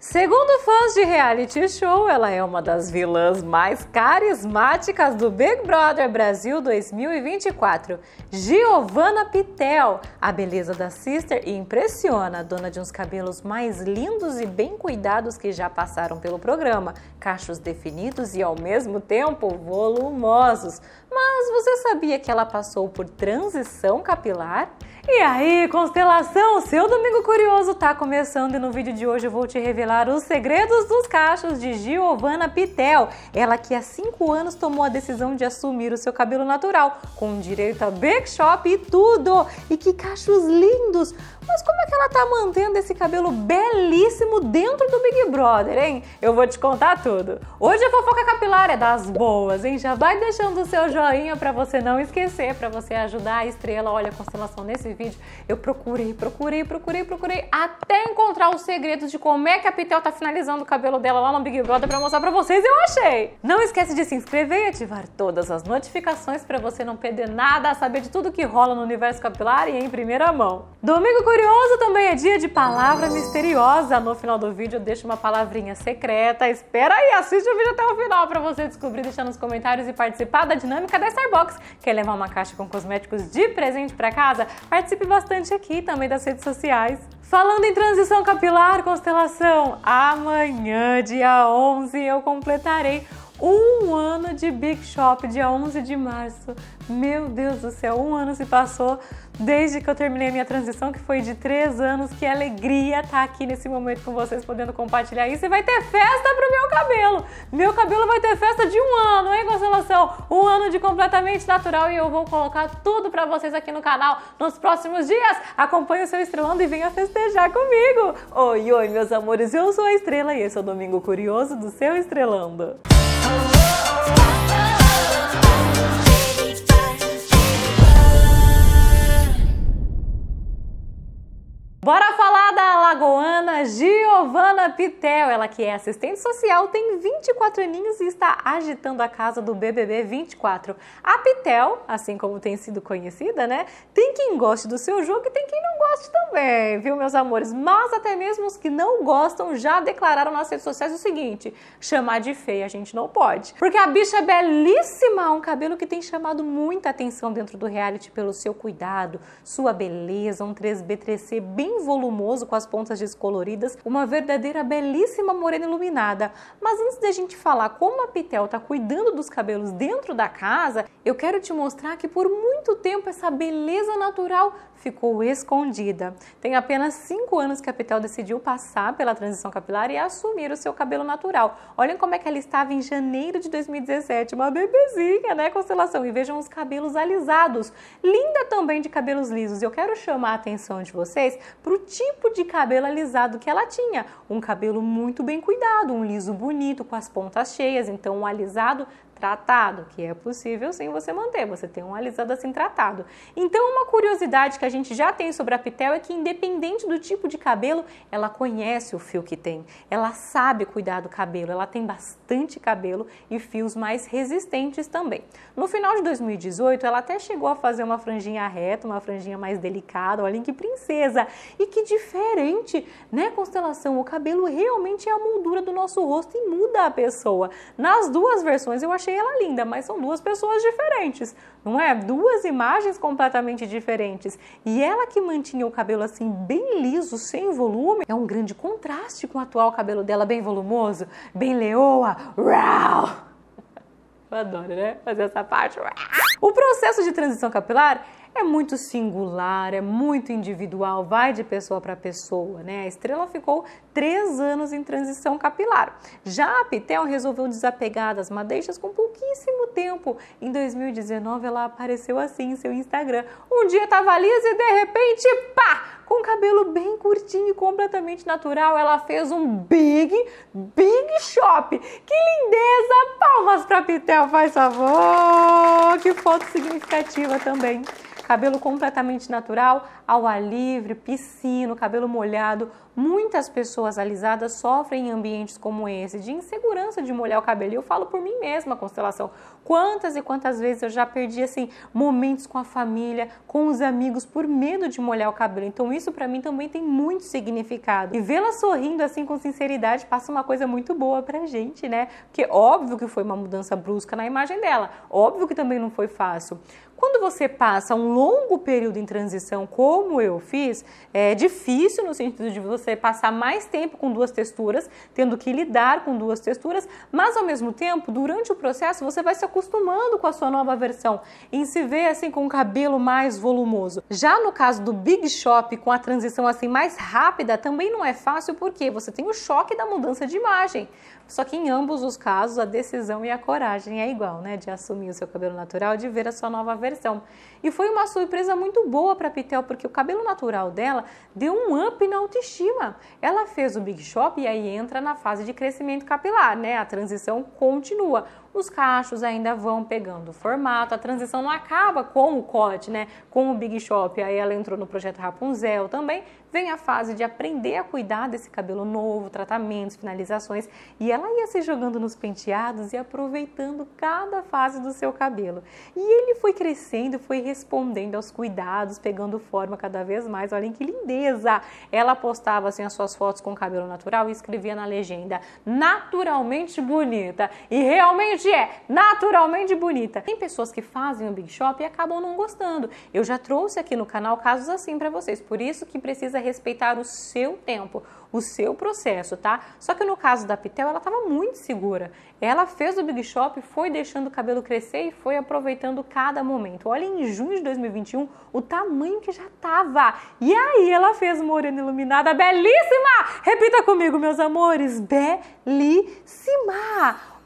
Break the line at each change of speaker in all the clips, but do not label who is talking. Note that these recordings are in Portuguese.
Segundo fãs de reality show, ela é uma das vilãs mais carismáticas do Big Brother Brasil 2024. Giovanna Pitel, a beleza da sister impressiona, dona de uns cabelos mais lindos e bem cuidados que já passaram pelo programa, cachos definidos e ao mesmo tempo volumosos. Mas você sabia que ela passou por transição capilar? E aí, constelação, seu domingo curioso tá começando e no vídeo de hoje eu vou te revelar os segredos dos cachos de Giovanna Pitel, ela que há 5 anos tomou a decisão de assumir o seu cabelo natural, com direito a big shop e tudo. E que cachos lindos! Mas como é que ela tá mantendo esse cabelo belíssimo dentro do Big Brother, hein? Eu vou te contar tudo. Hoje a fofoca capilar é das boas, hein? Já vai deixando o seu joinha para você não esquecer, para você ajudar a estrela, olha a constelação nesse vídeo vídeo. Eu procurei, procurei, procurei, procurei, até encontrar os segredos de como é que a Pitel tá finalizando o cabelo dela lá no Big Brother pra mostrar pra vocês. Eu achei! Não esquece de se inscrever e ativar todas as notificações pra você não perder nada, saber de tudo que rola no universo capilar e em primeira mão. Domingo Curioso também é dia de palavra misteriosa. No final do vídeo eu deixo uma palavrinha secreta. Espera aí, assiste o vídeo até o final pra você descobrir, deixar nos comentários e participar da dinâmica da Starbucks. Quer é levar uma caixa com cosméticos de presente pra casa? participe bastante aqui também das redes sociais. Falando em transição capilar, constelação, amanhã, dia 11, eu completarei um ano de Big Shop, dia 11 de março. Meu Deus do céu, um ano se passou desde que eu terminei a minha transição, que foi de três anos. Que alegria estar aqui nesse momento com vocês, podendo compartilhar isso. E vai ter festa pro meu cabelo! Meu cabelo vai ter festa de um ano, hein, Constelação? Um ano de completamente natural e eu vou colocar tudo pra vocês aqui no canal nos próximos dias. Acompanhe o seu Estrelando e venha festejar comigo! Oi, oi, meus amores, eu sou a Estrela e esse é o Domingo Curioso do seu Estrelando. Oh, oh, da alagoana Giovana Pitel, ela que é assistente social, tem 24 aninhos e está agitando a casa do BBB 24. A Pitel, assim como tem sido conhecida, né, tem quem goste do seu jogo e tem quem não goste também, viu, meus amores? Mas até mesmo os que não gostam já declararam nas redes sociais o seguinte: chamar de feia a gente não pode. Porque a bicha é belíssima, um cabelo que tem chamado muita atenção dentro do reality pelo seu cuidado, sua beleza, um 3B3C bem volumoso com as pontas descoloridas, uma verdadeira belíssima morena iluminada. Mas antes da gente falar como a Pitel está cuidando dos cabelos dentro da casa, eu quero te mostrar que por muito tempo essa beleza natural ficou escondida. Tem apenas 5 anos que a Pitel decidiu passar pela transição capilar e assumir o seu cabelo natural. Olhem como é que ela estava em janeiro de 2017, uma bebezinha, né, Constelação? E vejam os cabelos alisados. Linda também de cabelos lisos. Eu quero chamar a atenção de vocês para o tipo de cabelo alisado que ela tinha. Um cabelo muito bem cuidado, um liso bonito, com as pontas cheias. Então, o alisado tratado, que é possível sim você manter, você tem um alisado assim tratado. Então, uma curiosidade que a gente já tem sobre a Pitel é que, independente do tipo de cabelo, ela conhece o fio que tem, ela sabe cuidar do cabelo, ela tem bastante cabelo e fios mais resistentes também. No final de 2018, ela até chegou a fazer uma franjinha reta, uma franjinha mais delicada, olha que princesa! E que diferente, né, constelação? O cabelo realmente é a moldura do nosso rosto e muda a pessoa. Nas duas versões eu achei achei ela linda, mas são duas pessoas diferentes, não é? Duas imagens completamente diferentes. E ela que mantinha o cabelo assim bem liso, sem volume, é um grande contraste com o atual cabelo dela bem volumoso, bem leoa. Uau! Eu adoro, né? Fazer essa parte. O processo de transição capilar é muito singular, é muito individual, vai de pessoa para pessoa, né? A estrela ficou três anos em transição capilar. Já a Pitel resolveu desapegar das madeixas com pouquíssimo tempo. Em 2019, ela apareceu assim em seu Instagram. Um dia estava lisa e de repente, pá! Com cabelo bem curtinho e completamente natural, ela fez um big, big shop. Que lindeza! Palmas para Pitel, faz favor! Que foto significativa também cabelo completamente natural, ao ar livre, piscina, cabelo molhado, Muitas pessoas alisadas sofrem em ambientes como esse, de insegurança de molhar o cabelo. E eu falo por mim mesma, Constelação. Quantas e quantas vezes eu já perdi, assim, momentos com a família, com os amigos, por medo de molhar o cabelo. Então, isso para mim também tem muito significado. E vê-la sorrindo, assim, com sinceridade, passa uma coisa muito boa pra gente, né? Porque óbvio que foi uma mudança brusca na imagem dela. Óbvio que também não foi fácil. Quando você passa um longo período em transição, como eu fiz, é difícil no sentido de você você passar mais tempo com duas texturas, tendo que lidar com duas texturas, mas ao mesmo tempo, durante o processo, você vai se acostumando com a sua nova versão em se ver assim com um cabelo mais volumoso. Já no caso do Big Shop, com a transição assim mais rápida, também não é fácil porque você tem o choque da mudança de imagem. Só que em ambos os casos, a decisão e a coragem é igual, né? De assumir o seu cabelo natural, de ver a sua nova versão. E foi uma surpresa muito boa para Pitel, porque o cabelo natural dela deu um up na autoestima. Ela fez o Big Shop e aí entra na fase de crescimento capilar, né? A transição continua os cachos ainda vão pegando o formato, a transição não acaba com o cote né? Com o Big Shop, aí ela entrou no projeto Rapunzel também, vem a fase de aprender a cuidar desse cabelo novo, tratamentos, finalizações, e ela ia se jogando nos penteados e aproveitando cada fase do seu cabelo. E ele foi crescendo, foi respondendo aos cuidados, pegando forma cada vez mais. Olhem que lindeza! Ela postava assim as suas fotos com cabelo natural e escrevia na legenda: "Naturalmente bonita". E realmente gente é naturalmente bonita. Tem pessoas que fazem o Big Shop e acabam não gostando. Eu já trouxe aqui no canal casos assim para vocês. Por isso que precisa respeitar o seu tempo, o seu processo, tá? Só que no caso da Pitel, ela estava muito segura. Ela fez o Big Shop, foi deixando o cabelo crescer e foi aproveitando cada momento. Olha, em junho de 2021, o tamanho que já tava. E aí ela fez morena iluminada belíssima. Repita comigo, meus amores, belíssima.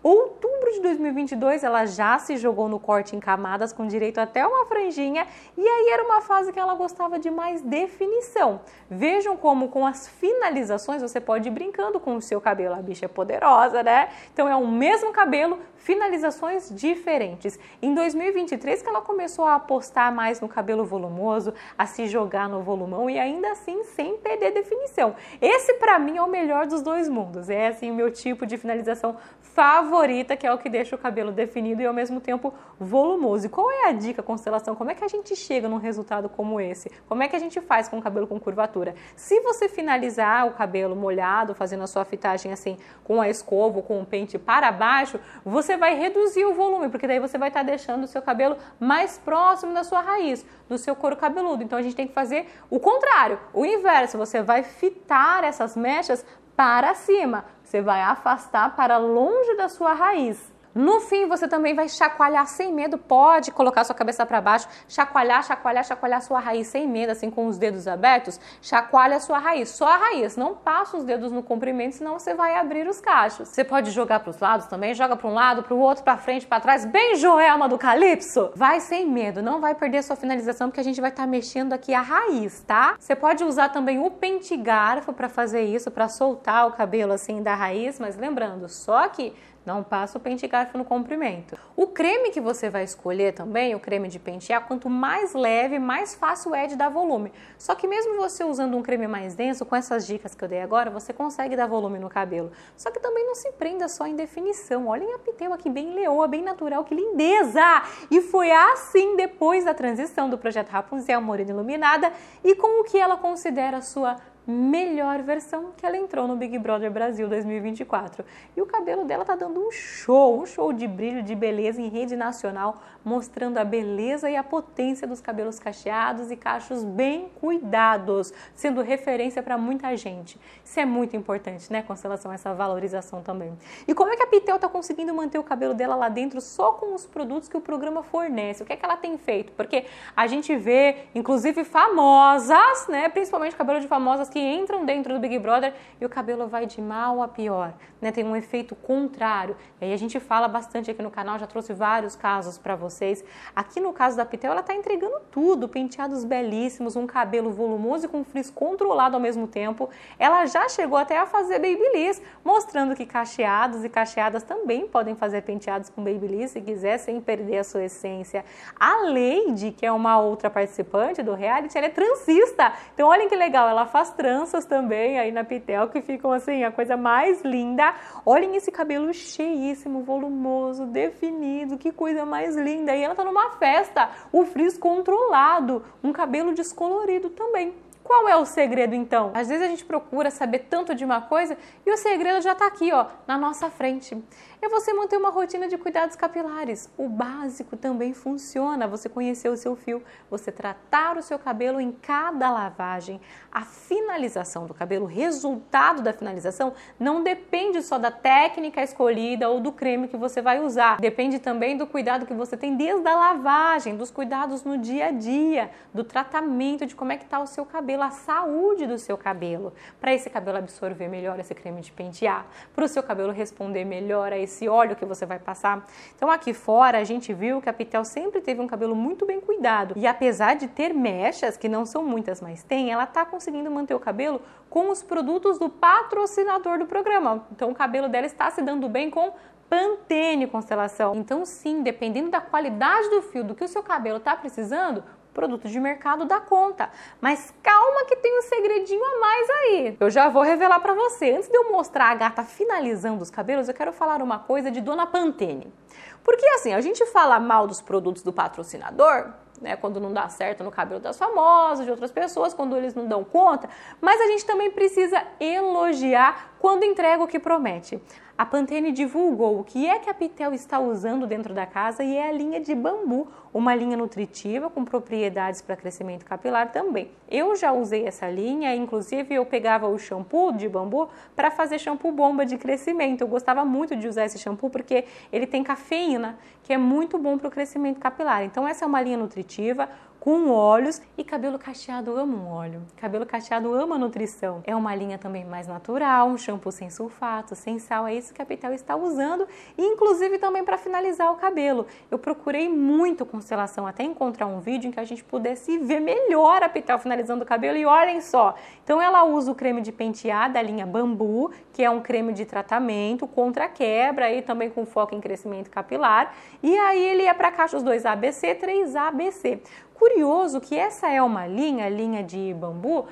Outubro de 2022, ela já se jogou no corte em camadas com direito até uma franjinha, e aí era uma fase que ela gostava de mais definição. Vejam como com as finalizações você pode ir brincando com o seu cabelo. A bicha é poderosa, né? Então é o mesmo cabelo finalizações diferentes. Em 2023 que ela começou a apostar mais no cabelo volumoso, a se jogar no volumão e ainda assim sem perder definição. Esse para mim é o melhor dos dois mundos. É assim o meu tipo de finalização favorita, que é o que deixa o cabelo definido e ao mesmo tempo volumoso. E qual é a dica, constelação? Como é que a gente chega num resultado como esse? Como é que a gente faz com o cabelo com curvatura? Se você finalizar o cabelo molhado, fazendo a sua fitagem assim com a escova ou com o um pente para baixo, você você vai reduzir o volume, porque daí você vai estar tá deixando o seu cabelo mais próximo da sua raiz, do seu couro cabeludo. Então a gente tem que fazer o contrário, o inverso. Você vai fitar essas mechas para cima, você vai afastar para longe da sua raiz. No fim, você também vai chacoalhar sem medo, pode colocar sua cabeça para baixo, chacoalhar, chacoalhar, chacoalhar sua raiz sem medo, assim com os dedos abertos, chacoalha sua raiz, só a raiz, não passa os dedos no comprimento, senão você vai abrir os cachos. Você pode jogar para os lados também, joga para um lado, para o outro, para frente, para trás, bem Joelma do Calypso. Vai sem medo, não vai perder sua finalização porque a gente vai estar tá mexendo aqui a raiz, tá? Você pode usar também o pentigarfo para fazer isso, para soltar o cabelo assim da raiz, mas lembrando, só que não passa o pente garfo no comprimento. O creme que você vai escolher também, o creme de pentear, quanto mais leve, mais fácil é de dar volume. Só que mesmo você usando um creme mais denso, com essas dicas que eu dei agora, você consegue dar volume no cabelo. Só que também não se prenda só em definição. Olhem a piteu aqui, bem leoa, bem natural, que lindeza! E foi assim, depois da transição do projeto Rapunzel Morena Iluminada e com o que ela considera sua melhor versão que ela entrou no Big Brother Brasil 2024. E o cabelo dela tá dando um show, um show de brilho, de beleza em rede nacional, mostrando a beleza e a potência dos cabelos cacheados e cachos bem cuidados, sendo referência para muita gente. Isso é muito importante, né, Constelação, essa valorização também. E como é que a Pitel tá conseguindo manter o cabelo dela lá dentro só com os produtos que o programa fornece? O que é que ela tem feito? Porque a gente vê, inclusive, famosas, né, principalmente cabelo de famosas que entram dentro do Big Brother e o cabelo vai de mal a pior, né? Tem um efeito contrário. E aí a gente fala bastante aqui no canal, já trouxe vários casos para vocês. Aqui no caso da Pitel, ela tá entregando tudo, penteados belíssimos, um cabelo volumoso e com frizz controlado ao mesmo tempo. Ela já chegou até a fazer babyliss, mostrando que cacheados e cacheadas também podem fazer penteados com babyliss se quiser, sem perder a sua essência. A Lady, que é uma outra participante do reality, ela é transista. Então olhem que legal, ela faz tranças também aí na Pitel que ficam assim, a coisa mais linda. Olhem esse cabelo cheíssimo, volumoso, definido, que coisa mais linda. E ela tá numa festa, o frizz controlado, um cabelo descolorido também. Qual é o segredo então? Às vezes a gente procura saber tanto de uma coisa e o segredo já está aqui, ó, na nossa frente. É você manter uma rotina de cuidados capilares. O básico também funciona. Você conhecer o seu fio, você tratar o seu cabelo em cada lavagem. A finalização do cabelo, o resultado da finalização, não depende só da técnica escolhida ou do creme que você vai usar. Depende também do cuidado que você tem desde a lavagem, dos cuidados no dia a dia, do tratamento, de como é que está o seu cabelo. Pela saúde do seu cabelo, para esse cabelo absorver melhor esse creme de pentear, para o seu cabelo responder melhor a esse óleo que você vai passar. Então aqui fora a gente viu que a Pitel sempre teve um cabelo muito bem cuidado e apesar de ter mechas, que não são muitas, mas tem, ela está conseguindo manter o cabelo com os produtos do patrocinador do programa. Então o cabelo dela está se dando bem com Pantene Constelação. Então, sim, dependendo da qualidade do fio, do que o seu cabelo está precisando, Produto de mercado dá conta. Mas calma que tem um segredinho a mais aí. Eu já vou revelar para você. Antes de eu mostrar a gata finalizando os cabelos, eu quero falar uma coisa de Dona Pantene. Porque assim, a gente fala mal dos produtos do patrocinador, né? Quando não dá certo no cabelo das famosas, de outras pessoas, quando eles não dão conta. Mas a gente também precisa elogiar quando entrega o que promete. A Pantene divulgou o que é que a Pitel está usando dentro da casa e é a linha de bambu, uma linha nutritiva com propriedades para crescimento capilar também. Eu já usei essa linha, inclusive eu pegava o shampoo de bambu para fazer shampoo bomba de crescimento. Eu gostava muito de usar esse shampoo porque ele tem cafeína, que é muito bom para o crescimento capilar. Então essa é uma linha nutritiva positiva, com óleos e cabelo cacheado ama um óleo. Cabelo cacheado ama nutrição. É uma linha também mais natural, um shampoo sem sulfato, sem sal, é isso que a Pitel está usando, e inclusive também para finalizar o cabelo. Eu procurei muito constelação até encontrar um vídeo em que a gente pudesse ver melhor a Pitel finalizando o cabelo e olhem só. Então ela usa o creme de pentear da linha Bambu, que é um creme de tratamento contra quebra e também com foco em crescimento capilar. E aí ele é para caixa os dois ABC, 3ABC curioso que essa é uma linha, linha de bambu,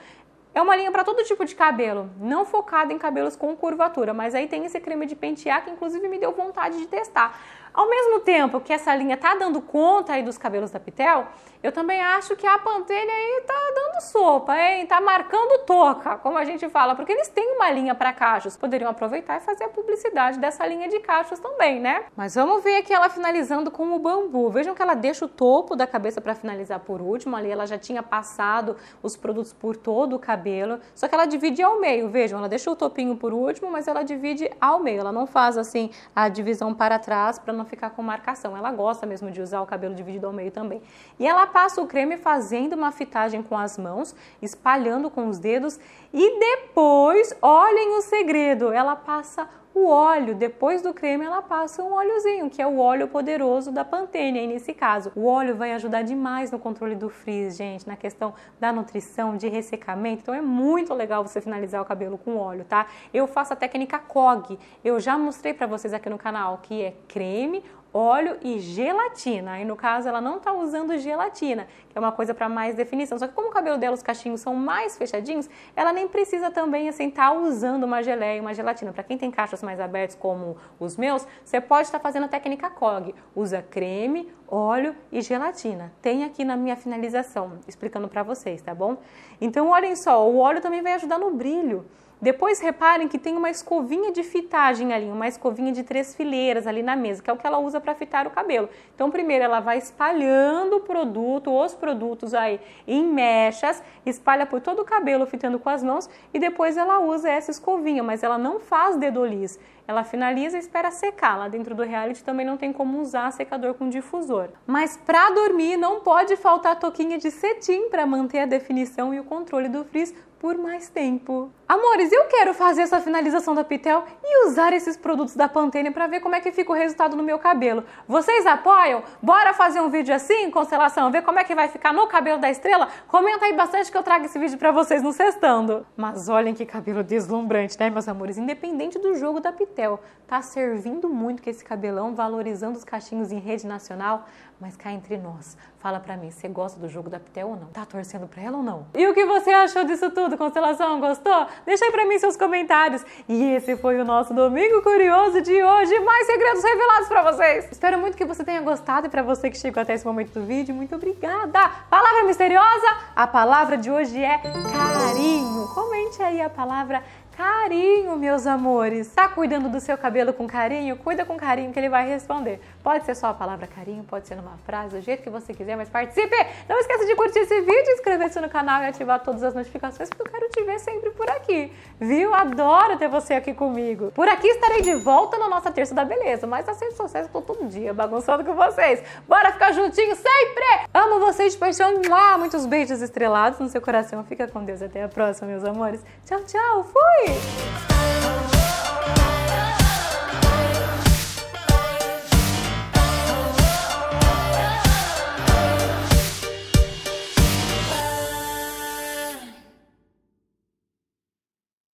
é uma linha para todo tipo de cabelo, não focada em cabelos com curvatura, mas aí tem esse creme de pentear que inclusive me deu vontade de testar. Ao mesmo tempo que essa linha tá dando conta aí dos cabelos da Pitel, eu também acho que a Pantene aí tá dando sopa, hein? Tá marcando toca, como a gente fala, porque eles têm uma linha para cachos. Poderiam aproveitar e fazer a publicidade dessa linha de cachos também, né? Mas vamos ver aqui ela finalizando com o bambu. Vejam que ela deixa o topo da cabeça para finalizar por último. Ali ela já tinha passado os produtos por todo o cabelo, só que ela divide ao meio. Vejam, ela deixa o topinho por último, mas ela divide ao meio. Ela não faz assim a divisão para trás para não não ficar com marcação. Ela gosta mesmo de usar o cabelo dividido ao meio também. E ela passa o creme fazendo uma fitagem com as mãos, espalhando com os dedos e depois, olhem o segredo, ela passa o óleo, depois do creme, ela passa um óleozinho, que é o óleo poderoso da Pantene. Aí, nesse caso, o óleo vai ajudar demais no controle do frizz, gente, na questão da nutrição, de ressecamento. Então, é muito legal você finalizar o cabelo com óleo, tá? Eu faço a técnica COG. Eu já mostrei para vocês aqui no canal que é creme, óleo e gelatina. Aí no caso ela não está usando gelatina, que é uma coisa para mais definição. Só que como o cabelo dela, os cachinhos são mais fechadinhos, ela nem precisa também assim estar tá usando uma geleia e uma gelatina. Para quem tem cachos mais abertos como os meus, você pode estar tá fazendo a técnica COG. Usa creme, óleo e gelatina. Tem aqui na minha finalização explicando para vocês, tá bom? Então olhem só, o óleo também vai ajudar no brilho. Depois reparem que tem uma escovinha de fitagem ali, uma escovinha de três fileiras ali na mesa, que é o que ela usa para fitar o cabelo. Então, primeiro ela vai espalhando o produto, os produtos aí em mechas, espalha por todo o cabelo fitando com as mãos e depois ela usa essa escovinha, mas ela não faz dedoliz. Ela finaliza e espera secar. Lá dentro do reality também não tem como usar secador com difusor. Mas para dormir não pode faltar toquinha de cetim para manter a definição e o controle do frizz por mais tempo. Amores, eu quero fazer essa finalização da Pitel e usar esses produtos da Pantene para ver como é que fica o resultado no meu cabelo. Vocês apoiam? Bora fazer um vídeo assim, Constelação? Ver como é que vai ficar no cabelo da estrela? Comenta aí bastante que eu trago esse vídeo para vocês no Sextando. Mas olhem que cabelo deslumbrante, né, meus amores? Independente do jogo da Pitel, tá servindo muito que esse cabelão, valorizando os cachinhos em rede nacional, mas cá entre nós, fala para mim, você gosta do jogo da Pitel ou não? Tá torcendo pra ela ou não? E o que você achou disso tudo, Constelação? Gostou? Deixa aí pra mim seus comentários. E esse foi o nosso Domingo Curioso de hoje. Mais segredos revelados para vocês. Espero muito que você tenha gostado e pra você que chegou até esse momento do vídeo, muito obrigada. Palavra misteriosa? A palavra de hoje é carinho. Comente aí a palavra carinho, meus amores. Tá cuidando do seu cabelo com carinho? Cuida com carinho que ele vai responder. Pode ser só a palavra carinho, pode ser numa frase, do jeito que você quiser, mas participe! Não esqueça de curtir esse vídeo, inscrever-se no canal e ativar todas as notificações, porque eu quero te ver sempre por aqui, viu? Adoro ter você aqui comigo. Por aqui estarei de volta na nossa Terça da Beleza, mas nas redes sociais eu tô todo dia bagunçando com vocês. Bora ficar juntinho sempre! Amo vocês de paixão, muitos beijos estrelados no seu coração. Fica com Deus, até a próxima, meus amores. Tchau, tchau, fui!